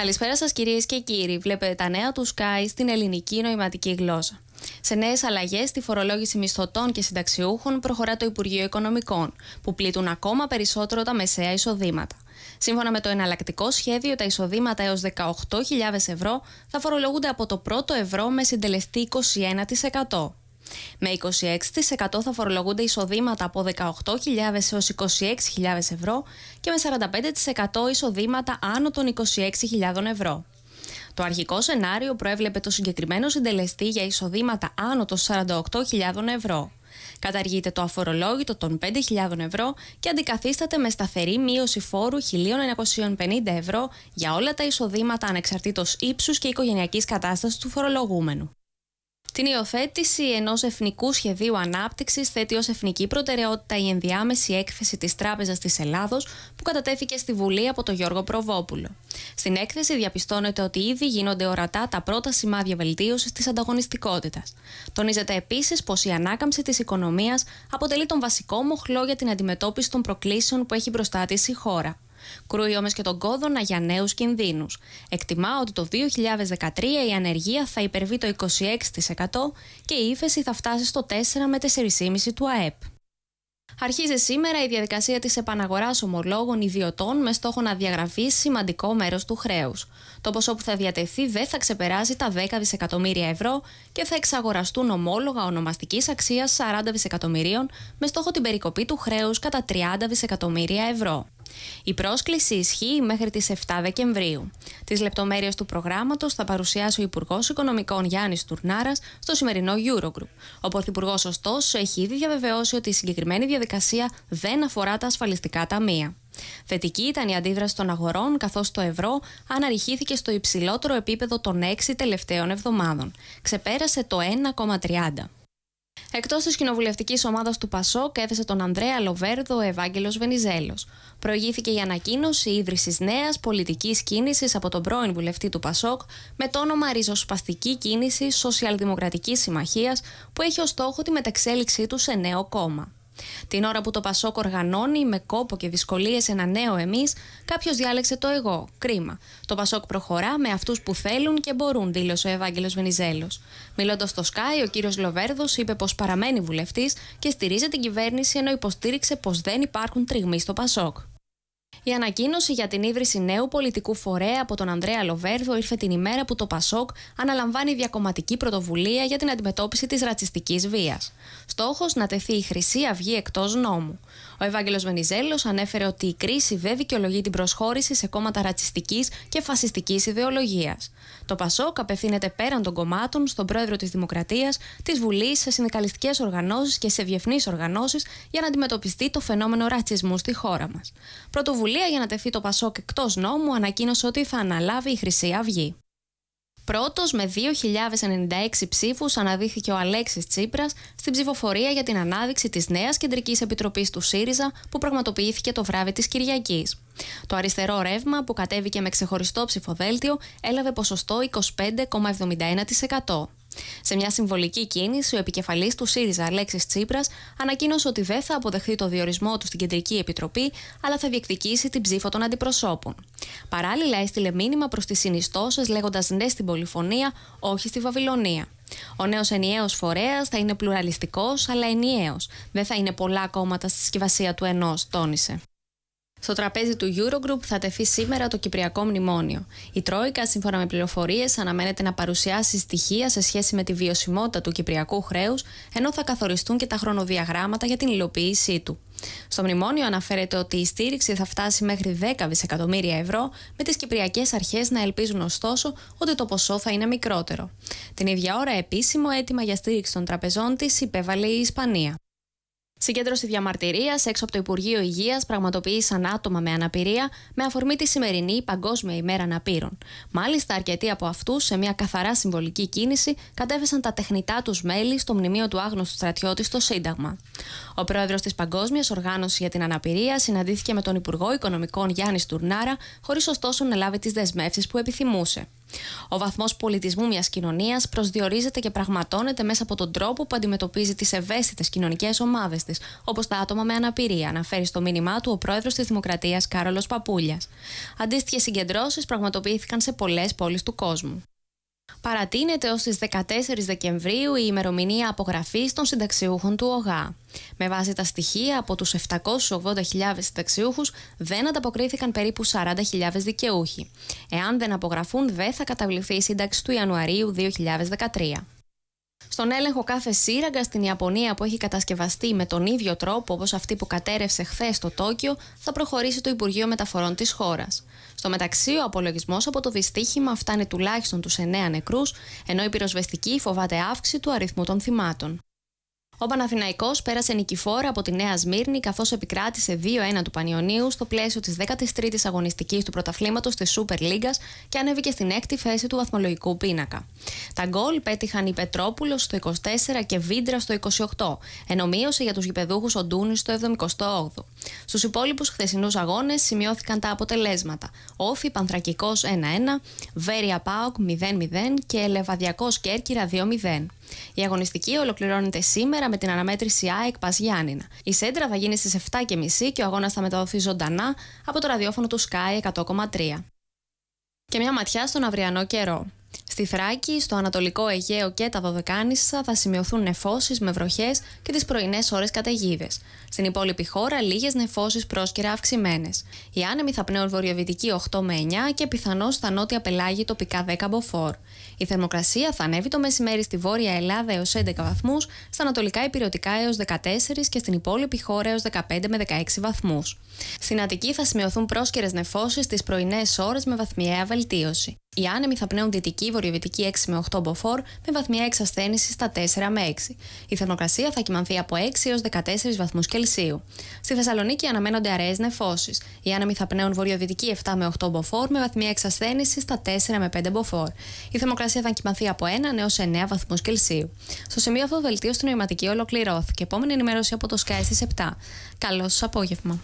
Καλησπέρα σας κυρίες και κύριοι. Βλέπετε τα νέα του Sky στην ελληνική νοηματική γλώσσα. Σε νέες αλλαγές στη φορολόγηση μισθωτών και συνταξιούχων προχωρά το Υπουργείο Οικονομικών, που πλήττουν ακόμα περισσότερο τα μεσαία εισοδήματα. Σύμφωνα με το εναλλακτικό σχέδιο, τα εισοδήματα έως 18.000 ευρώ θα φορολογούνται από το πρώτο ευρώ με συντελεστή 21%. Με 26% θα φορολογούνται εισοδήματα από 18.000 έως 26.000 ευρώ και με 45% εισοδήματα άνω των 26.000 ευρώ. Το αρχικό σενάριο προέβλεπε το συγκεκριμένο συντελεστή για εισοδήματα άνω των 48.000 ευρώ. Καταργείται το αφορολόγητο των 5.000 ευρώ και αντικαθίσταται με σταθερή μείωση φόρου 1.950 ευρώ για όλα τα εισοδήματα ανεξαρτήτως ύψους και οικογενειακής κατάστασης του φορολογούμενου. Την υιοθέτηση ενός εθνικού σχεδίου ανάπτυξης θέτει ως εθνική προτεραιότητα η ενδιάμεση έκθεση της Τράπεζας της Ελλάδος που κατατέθηκε στη Βουλή από τον Γιώργο Προβόπουλο. Στην έκθεση διαπιστώνεται ότι ήδη γίνονται ορατά τα πρώτα σημάδια βελτίωσης της ανταγωνιστικότητας. Τονίζεται επίσης πως η ανάκαμψη της οικονομίας αποτελεί τον βασικό μοχλό για την αντιμετώπιση των προκλήσεων που έχει μπροστά της η χώρα. Κρούει όμως και τον κόδωνα για νέους κινδύνους. Εκτιμά ότι το 2013 η ανεργία θα υπερβεί το 26% και η ύφεση θα φτάσει στο 4 με 4,5 του ΑΕΠ. Αρχίζει σήμερα η διαδικασία της επαναγοράς ομολόγων ιδιωτών με στόχο να διαγραφεί σημαντικό μέρος του χρέους. Το ποσό που θα διατεθεί δεν θα ξεπεράσει τα 10 δισεκατομμύρια ευρώ και θα εξαγοραστούν ομόλογα ονομαστικής αξίας 40 δισεκατομμυρίων με στόχο την περικοπή του χρέους κατά 30 δισεκατομμύρια ευρώ. Η πρόσκληση ισχύει μέχρι τις 7 Δεκεμβρίου. Τις λεπτομέρειες του προγράμματος θα παρουσιάσει ο Υπουργός Οικονομικών Γιάννης Τουρνάρας στο σημερινό Eurogroup. Ο Πρωθυπουργός, ωστόσο, έχει ήδη διαβεβαιώσει ότι η συγκεκριμένη διαδικασία δεν αφορά τα ασφαλιστικά ταμεία. Θετική ήταν η αντίδραση των αγορών, καθώς το ευρώ αναρριχήθηκε στο υψηλότερο επίπεδο των 6 τελευταίων εβδομάδων. Ξεπέρασε το 1,30. Εκτός της κοινοβουλευτικής ομάδας του ΠΑΣΟΚ έθεσε τον Ανδρέα Λοβέρδο ο Ευάγγελος Βενιζέλος. Προηγήθηκε η ανακοίνωση ίδρυσης νέας πολιτικής κίνησης από τον πρώην βουλευτή του ΠΑΣΟΚ με το όνομα Ριζοσπαστική Κίνηση Σοσιαλδημοκρατικής Συμμαχίας, που έχει ως στόχο τη μεταξέλιξή του σε νέο κόμμα. Την ώρα που το Πασόκ οργανώνει με κόπο και δυσκολίες ένα νέο εμείς, κάποιος διάλεξε το εγώ. Κρίμα. Το Πασόκ προχωρά με αυτούς που θέλουν και μπορούν, δήλωσε ο Ευάγγελος Βενιζέλος. Μιλώντας στο Sky, ο κύριος Λοβέρδος είπε πως παραμένει βουλευτής και στηρίζει την κυβέρνηση ενώ υποστήριξε πως δεν υπάρχουν τριγμοί στο Πασόκ. Η ανακοίνωση για την ίδρυση νέου πολιτικού φορέα από τον Ανδρέα Λοβέρδο ήρθε την ημέρα που το Πασόκ αναλαμβάνει διακομματική πρωτοβουλία για την αντιμετώπιση της ρατσιστικής βίας. Στόχος να τεθεί η Χρυσή Αυγή εκτός νόμου. Ο Ευάγγελος Μενιζέλο ανέφερε ότι η κρίση δεν δικαιολογεί την προσχώρηση σε κόμματα ρατσιστικής και φασιστικής ιδεολογίας. Το Πασόκ απευθύνεται πέραν των κομμάτων στον πρόεδρο της Δημοκρατίας, της Βουλής, σε συνδικαλιστικές οργανώσεις και σε διεθνείς οργανώσεις για να αντιμετωπιστεί το φαινόμενο ρατσισμού στη χώρα μας πρωτοβουλία για να τεθεί το Πασόκ εκτός νόμου ανακοίνωσε ότι θα αναλάβει η Χρυσή Αυγή. Πρώτος με 2.096 ψήφου αναδείχθηκε ο Αλέξης Τσίπρας στην ψηφοφορία για την ανάδειξη της νέας κεντρικής επιτροπής του ΣΥΡΙΖΑ που πραγματοποιήθηκε το βράδυ της Κυριακής. Το αριστερό ρεύμα, που κατέβηκε με ξεχωριστό ψηφοδέλτιο, έλαβε ποσοστό 25,71%. Σε μια συμβολική κίνηση, ο επικεφαλής του ΣΥΡΙΖΑ, Αλέξης Τσίπρας, ανακοίνωσε ότι δεν θα αποδεχθεί το διορισμό του στην Κεντρική Επιτροπή, αλλά θα διεκδικήσει την ψήφο των αντιπροσώπων. Παράλληλα, έστειλε μήνυμα προς τις συνιστώσεις, λέγοντας ναι στην πολυφωνία, όχι στη Βαβυλωνία. Ο νέος ενιαίος φορέας θα είναι πλουραλιστικός, αλλά ενιαίος. Δεν θα είναι πολλά κόμματα στη συσκευασία του ενός, τόνισε. Στο τραπέζι του Eurogroup θα τεθεί σήμερα το Κυπριακό Μνημόνιο. Η Τρόικα, σύμφωνα με πληροφορίες, αναμένεται να παρουσιάσει στοιχεία σε σχέση με τη βιωσιμότητα του Κυπριακού χρέους, ενώ θα καθοριστούν και τα χρονοδιαγράμματα για την υλοποίησή του. Στο μνημόνιο αναφέρεται ότι η στήριξη θα φτάσει μέχρι 10 δισεκατομμύρια ευρώ, με τις κυπριακές αρχές να ελπίζουν ωστόσο ότι το ποσό θα είναι μικρότερο. Την ίδια ώρα, επίσημο αίτημα για στήριξη των τραπεζών της υπέβαλε η Ισπανία. Συγκέντρωση διαμαρτυρίας έξω από το Υπουργείο Υγείας πραγματοποίησαν άτομα με αναπηρία με αφορμή τη σημερινή Παγκόσμια ημέρα αναπήρων. Μάλιστα, αρκετοί από αυτούς, σε μια καθαρά συμβολική κίνηση, κατέφεσαν τα τεχνητά τους μέλη στο μνημείο του άγνωστου στρατιώτη στο Σύνταγμα. Ο πρόεδρος της Παγκόσμιας Οργάνωσης για την Αναπηρία συναντήθηκε με τον Υπουργό Οικονομικών Γιάννης Τουρνάρα, χωρίς ωστόσο να λάβει τις δεσμεύσεις που επιθυμούσε. Ο βαθμός πολιτισμού μιας κοινωνίας προσδιορίζεται και πραγματώνεται μέσα από τον τρόπο που αντιμετωπίζει τις ευαίσθητες κοινωνικές ομάδες της, όπως τα άτομα με αναπηρία, αναφέρει στο μήνυμά του ο πρόεδρος της Δημοκρατίας Κάρολος Παπούλιας. Αντίστοιχες συγκεντρώσεις πραγματοποιήθηκαν σε πολλές πόλεις του κόσμου. Παρατείνεται ως στις 14 Δεκεμβρίου η ημερομηνία απογραφής των συνταξιούχων του ΟΓΑ. Με βάση τα στοιχεία από τους 780.000 συνταξιούχους δεν ανταποκρίθηκαν περίπου 40.000 δικαιούχοι. Εάν δεν απογραφούν δεν θα καταβληθεί η σύνταξη του Ιανουαρίου 2013. Στον έλεγχο κάθε σύραγγας στην Ιαπωνία που έχει κατασκευαστεί με τον ίδιο τρόπο όπως αυτή που κατέρευσε χθες στο Τόκιο, θα προχωρήσει το Υπουργείο Μεταφορών της χώρας. Στο μεταξύ, ο απολογισμός από το δυστύχημα φτάνει τουλάχιστον τους 9 νεκρούς, ενώ η πυροσβεστική φοβάται αύξηση του αριθμού των θυμάτων. Ο Παναθηναϊκός πέρασε νικηφόρα από τη Νέα Σμύρνη καθώς επικράτησε 2-1 του Πανιωνίου στο πλαίσιο της 13η αγωνιστικής του πρωταθλήματος της Σούπερ League και ανέβηκε στην έκτη θέση του βαθμολογικού πίνακα. Τα γκολ πέτυχαν η Πετρόπουλος στο 24 και Βίντρα στο 28, ενώ μείωσε για τους γηπεδούχους ο ντούνι στο 78. Στους υπόλοιπους χθεσινούς αγώνες σημειώθηκαν τα αποτελέσματα. Όφη Πανθρακικός 1-1, Βέρια Πάοκ 0-0 και Λεβαδιακός Κέρκυρα 2-0. Η αγωνιστική ολοκληρώνεται σήμερα με την αναμέτρηση ΑΕΚ Πας Γιάννηνα. Η σέντρα θα γίνει στις 7.30 και ο αγώνας θα μεταδοθεί ζωντανά από το ραδιόφωνο του Sky 100,3. Και μια ματιά στον αυριανό καιρό. Στη Θράκη, στο Ανατολικό Αιγαίο και τα Δωδεκάνησα θα σημειωθούν νεφώσεις με βροχές και τις πρωινές ώρες καταιγίδες. Στην υπόλοιπη χώρα, λίγες νεφώσεις πρόσκαιρα αυξημένες. Οι άνεμοι θα πνέουν βορειοδυτική 8 με 9 και πιθανώς στα νότια πελάγη τοπικά 10 μποφόρ. Η θερμοκρασία θα ανέβει το μεσημέρι στη Βόρεια Ελλάδα έως 11 βαθμούς, στα Ανατολικά Υπηρετικά έως 14 και στην υπόλοιπη χώρα έως 15 με 16 βαθμούς. Στην Αττική θα σημειωθούν πρόσκαιρες νεφώσεις τις πρωινές ώρες με βαθμιαία βελτίωση. Οι άνεμοι θα πνέουν δυτική, βορειοδυτική 6 με 8 μποφόρ με βαθμία εξασθένηση στα 4 με 6. Η θερμοκρασία θα κοιμανθεί από 6 έως 14 βαθμούς Κελσίου. Στη Θεσσαλονίκη αναμένονται αραιές νεφώσεις. Οι άνεμοι θα πνέουν βορειοδυτική 7 με 8 μποφόρ με βαθμία εξασθένηση στα 4 με 5 μποφόρ. Η θερμοκρασία θα κοιμανθεί από 1 έω 9 βαθμούς Κελσίου. Στο σημείο αυτό το δελτίο στην νοηματική ολοκληρώθηκε. Επόμενη ενημέρωση από το Sky στις 7. Καλό σας απόγευμα.